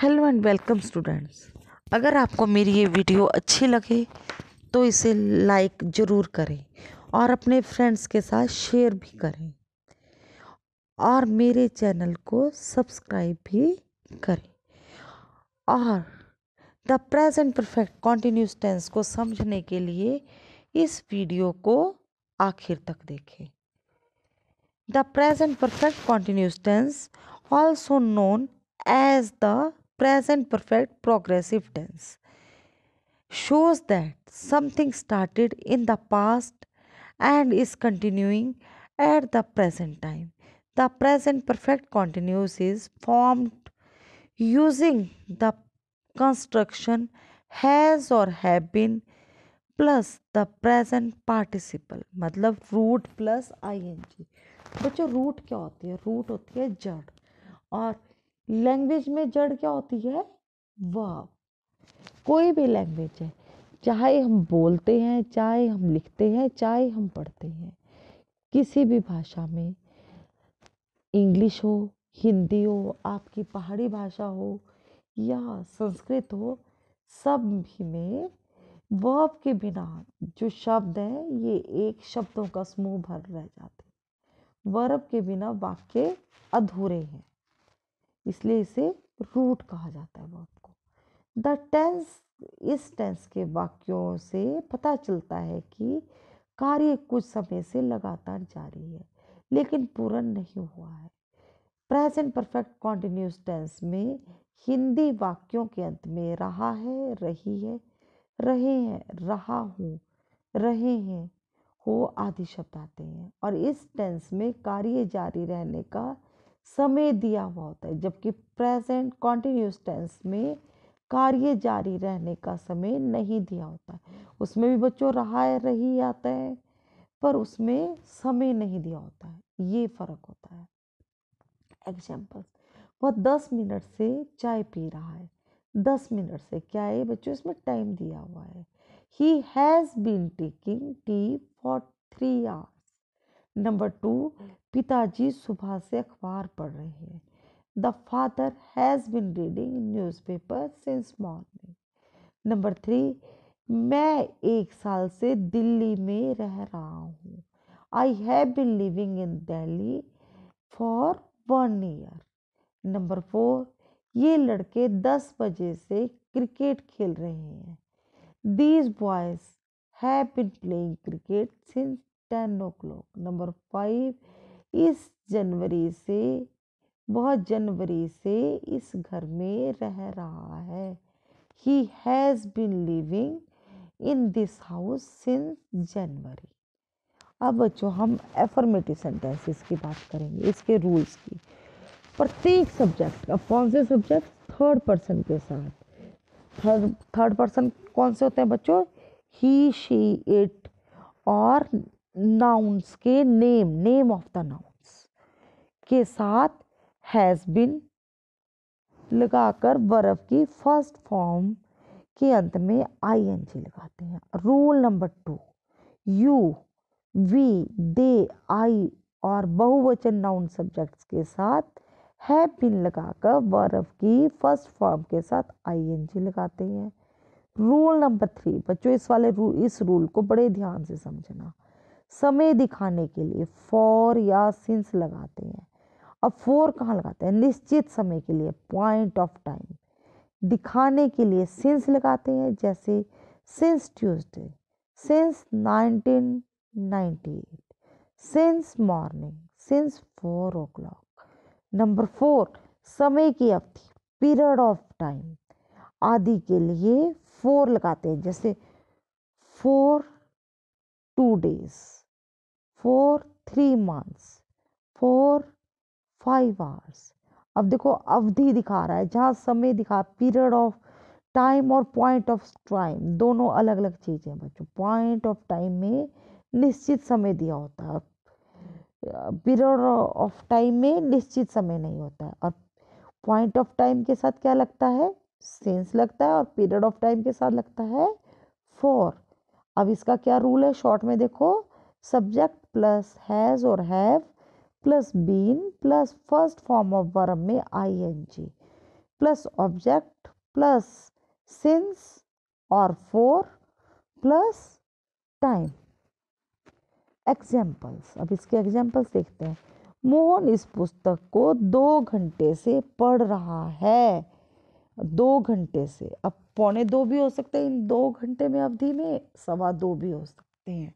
Hello and welcome students अगर आपको मेरी ये वीडियो अच्छी लगे तो इसे लाइक ज़रूर करें और अपने फ्रेंड्स के साथ शेयर भी करें और मेरे चैनल को सब्सक्राइब भी करें और the present perfect continuous tense को समझने के लिए इस वीडियो को आखिर तक देखें the present perfect continuous tense also known as the present perfect progressive tense shows that something started in the past and is continuing at the present time the present perfect continuous is formed using the construction has or have been plus the present participle. मतलब root plus ing. बच्चों root क्या होती है root होती है जड़ और language में जड़ क्या होती है वाव कोई भी लैंग्वेज है चाहे हम बोलते हैं चाहे हम लिखते हैं चाहे हम पढ़ते हैं किसी भी भाषा में इंग्लिश हो हिंदी हो आपकी पहाड़ी भाषा हो या संस्कृत हो सब भी में वर्ब के बिना जो शब्द हैं ये एक शब्दों का समूह भर रह जाते वर्ब के बिना वाक्य अधूरे हैं इसलिए इसे रूट कहा जाता है वर्ब को द टेंस इस टेंस के वाक्यों से पता चलता है कि कार्य कुछ समय से लगातार जारी है लेकिन पूर्ण नहीं हुआ है प्रेजेंट परफेक्ट कॉन्टिन्यूस टेंस में हिंदी वाक्यों के अंत में रहा है रही है रहे हैं रहा हूँ रहे हैं हो आदि शब्द आते हैं और इस टेंस में कार्य जारी रहने का समय दिया हुआ होता है जबकि प्रेजेंट कॉन्टीन्यूस टेंस में कार्य जारी रहने का समय नहीं दिया होता है उसमें भी बच्चों रहा है रही आता है पर उसमें समय नहीं दिया होता है ये फर्क होता है एग्जाम्पल वह दस मिनट से चाय पी रहा है दस मिनट से क्या है बच्चों इसमें टाइम दिया हुआ है he has been taking tea for three hours number two पिताजी सुबह से अखबार पढ़ रहे हैं the father has been reading newspaper since morning number three मैं एक साल से दिल्ली में रह रहा हूँ I have been living in Delhi for one year number four ये लड़के दस बजे से क्रिकेट खेल रहे हैं these boys have been playing cricket since ten O o'clock number five इस जनवरी से वह जनवरी से इस घर में रह रहा है he has been living in this house since January अब बच्चों हम एफर्मेटिव सेंटेंसेस की बात करेंगे इसके रूल्स की प्रत्येक सब्जेक्ट अब कौन से सब्जेक्ट थर्ड पर्सन के साथ थर्ड थर्ड पर्सन कौन से होते हैं बच्चों ही शी इट और नाउन्स के name name of the nouns के साथ हैज़ बिन लगाकर वर्ब की फर्स्ट फॉर्म के अंत में आई एन जी लगाते हैं rule number two you we they I और बहुवचन नाउन सब्जेक्ट्स के साथ है पिन लगाकर वर्ब की फर्स्ट फॉर्म के साथ आई एन जी लगाते हैं रूल नंबर थ्री बच्चों इस वाले रूल इस रूल को बड़े ध्यान से समझना समय दिखाने के लिए फॉर या सिंस लगाते हैं अब फोर कहाँ लगाते हैं निश्चित समय के लिए पॉइंट ऑफ टाइम दिखाने के लिए सिंस लगाते हैं जैसे since Tuesday since 1998 since morning since four o'clock number four समय की अवधि पीरियड ऑफ टाइम आदि के लिए फोर लगाते हैं जैसे for two days for three months for five hours अब देखो अवधि दिखा रहा है जहाँ समय दिखा पीरियड ऑफ टाइम और पॉइंट ऑफ टाइम दोनों अलग अलग चीज़ें हैं बच्चों पॉइंट ऑफ टाइम में निश्चित समय दिया होता है पीरियड ऑफ टाइम में निश्चित समय नहीं होता है और पॉइंट ऑफ टाइम के साथ क्या लगता है सेंस लगता है और पीरियड ऑफ टाइम के साथ लगता है फोर अब इसका क्या रूल है शॉर्ट में देखो सब्जेक्ट प्लस हैज़ और have plus been plus first form of verb में I N G plus object plus since और फोर प्लस टाइम एग्जाम्पल्स अब इसके एग्जाम्पल्स देखते हैं मोहन इस पुस्तक को दो घंटे से पढ़ रहा है दो घंटे से अब पौने दो भी हो सकते हैं इन दो घंटे में अवधि में सवा दो भी हो सकते हैं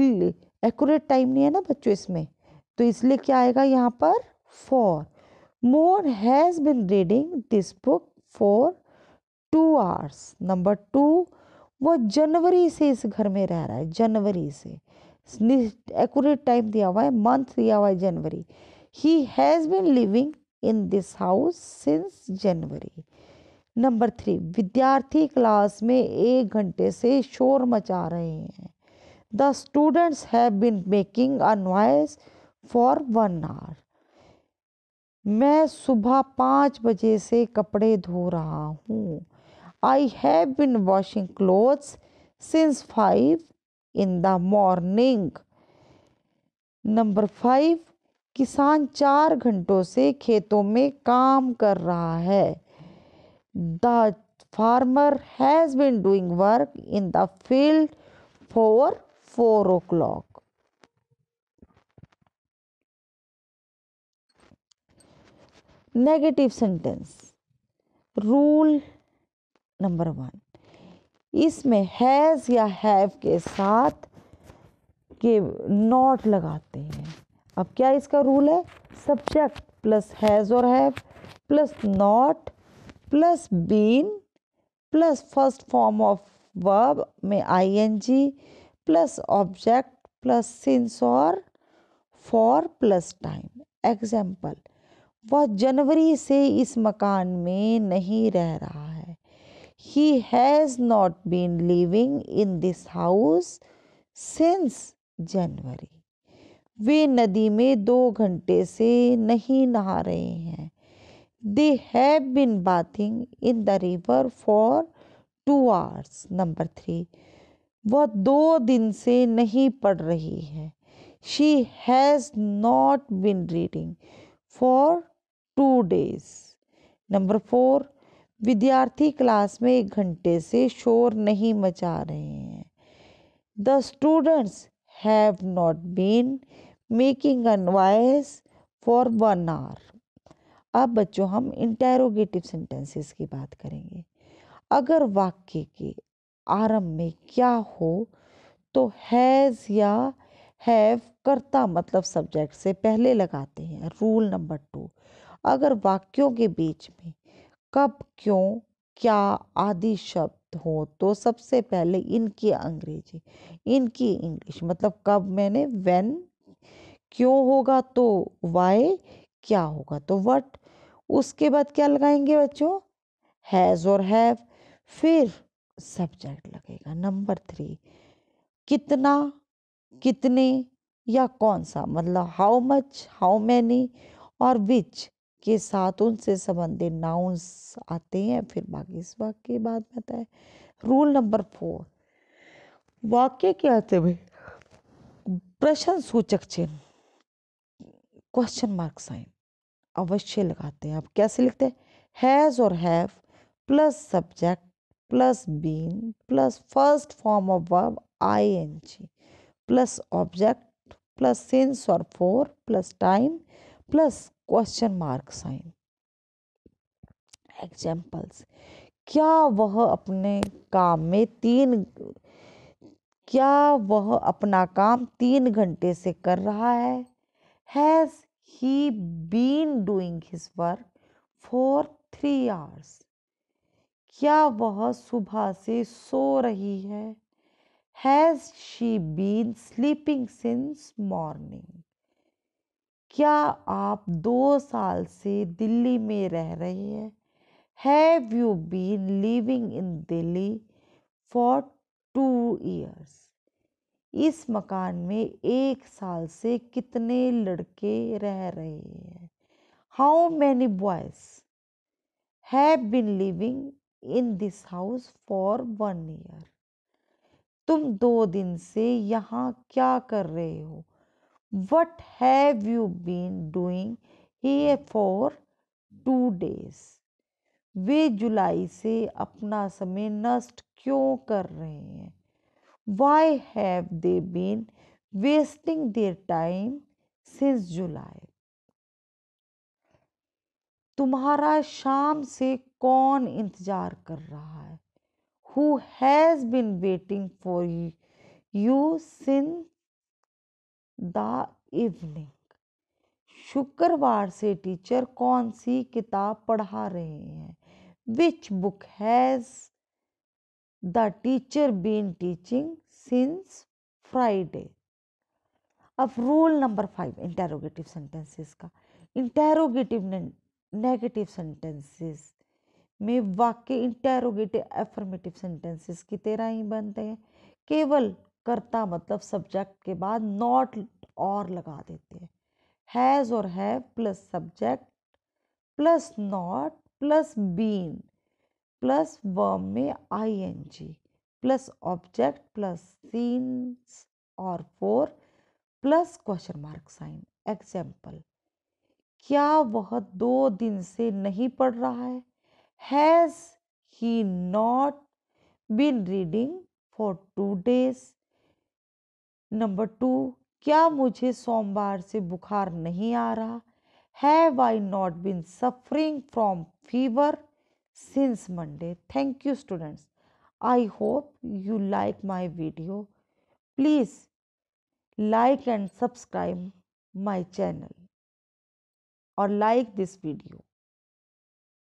एक्यूरेट टाइम नहीं है ना बच्चों इसमें तो इसलिए क्या आएगा यहाँ पर for more has been reading this book for two hours number two वो जनवरी से इस घर में रह रहा है जनवरी से एक्यूरेट टाइम दिया हुआ है मंथ दिया हुआ है जनवरी he has been living in this house since January number three विद्यार्थी क्लास में एक घंटे से शोर मचा रहे हैं The students have been making a noise for one hour. मैं सुबह पाँच बजे से कपड़े धो रहा हूँ I have been washing clothes since five in the morning number five किसान चार घंटों से खेतों में काम कर रहा है the farmer has been doing work in the field for four o'clock negative sentence rule number one इसमें हैज़ या हैव के साथ के नॉट लगाते हैं अब क्या इसका रूल है सब्जेक्ट प्लस हैज़ और have plus not plus been plus first form of verb में ING plus object plus since और फॉर प्लस टाइम एग्जाम्पल वह जनवरी से इस मकान में नहीं रह रहा है he has not been living in this house since January वे नदी में दो घंटे से नहीं नहा रहे हैं they have been bathing in the river for two hours number three वह दो दिन से नहीं पढ़ रही है she has not been reading for two days number four विद्यार्थी क्लास में एक घंटे से शोर नहीं मचा रहे हैं the students have not been making a noise for one hour अब बच्चों हम इंटेरोगेटिव सेंटेंसेस की बात करेंगे अगर वाक्य के आरंभ में क्या हो तो हैज़ या हैव कर्ता मतलब सब्जेक्ट से पहले लगाते हैं रूल नंबर टू अगर वाक्यों के बीच में कब क्यों क्या आदि शब्द हो तो सबसे पहले इनकी अंग्रेजी इनकी इंग्लिश मतलब कब मैंने व्हेन क्यों होगा तो वाई क्या होगा तो वट उसके बाद क्या लगाएंगे बच्चों हैज़ और हैव फिर सब्जेक्ट लगेगा नंबर थ्री कितना कितने या कौन सा मतलब हाउ मच हाउ मैनी और विच के साथ उनसे संबंधित नाउन्स आते हैं फिर बाकी इस वाक्य के बाद में आता है रूल नंबर फोर वाक्य के आते हुए प्रश्न सूचक चिन्ह क्वेश्चन मार्क साइन अवश्य लगाते हैं आप कैसे लिखते हैं हैज़ और have plus subject plus been plus first form of verb ing plus object plus since or for plus time plus question mark sign examples क्या वह अपने काम में तीन क्या वह अपना काम तीन घंटे से कर रहा है has he been doing his work for three hours क्या वह सुबह से सो रही है has she been sleeping since morning क्या आप दो साल से दिल्ली में रह रहे हैं have you been living in Delhi for two years इस मकान में एक साल से कितने लड़के रह रहे हैं how many boys have been living in this house for one year तुम दो दिन से यहाँ क्या कर रहे हो what have you been doing here for two days वे जुलाई से अपना समय नष्ट क्यों कर रहे हैं why have they been wasting their time since July तुम्हारा शाम से कौन इंतज़ार कर रहा है who has been waiting for you since the evening शुक्रवार से टीचर कौन सी किताब पढ़ा रहे हैं which book has the teacher been teaching since Friday अब rule number five interrogative sentences का इंटेरोगेटिव नेगेटिव सेंटेंसेस में वाक्य इंटेरोगेटिव एफर्मेटिव सेंटेंसेस की तरह ही बनते हैं केवल कर्ता मतलब सब्जेक्ट के बाद नॉट और लगा देते हैं हैज़ और have plus subject plus not plus been plus verb में I N G plus object plus since और for plus question mark sign example क्या वह दो दिन से नहीं पढ़ रहा है Has he not been reading for two days? Number two क्या मुझे सोमवार से बुखार नहीं आ रहा have I not been suffering from fever since Monday thank you students I hope you like my video please like and subscribe my channel or like this video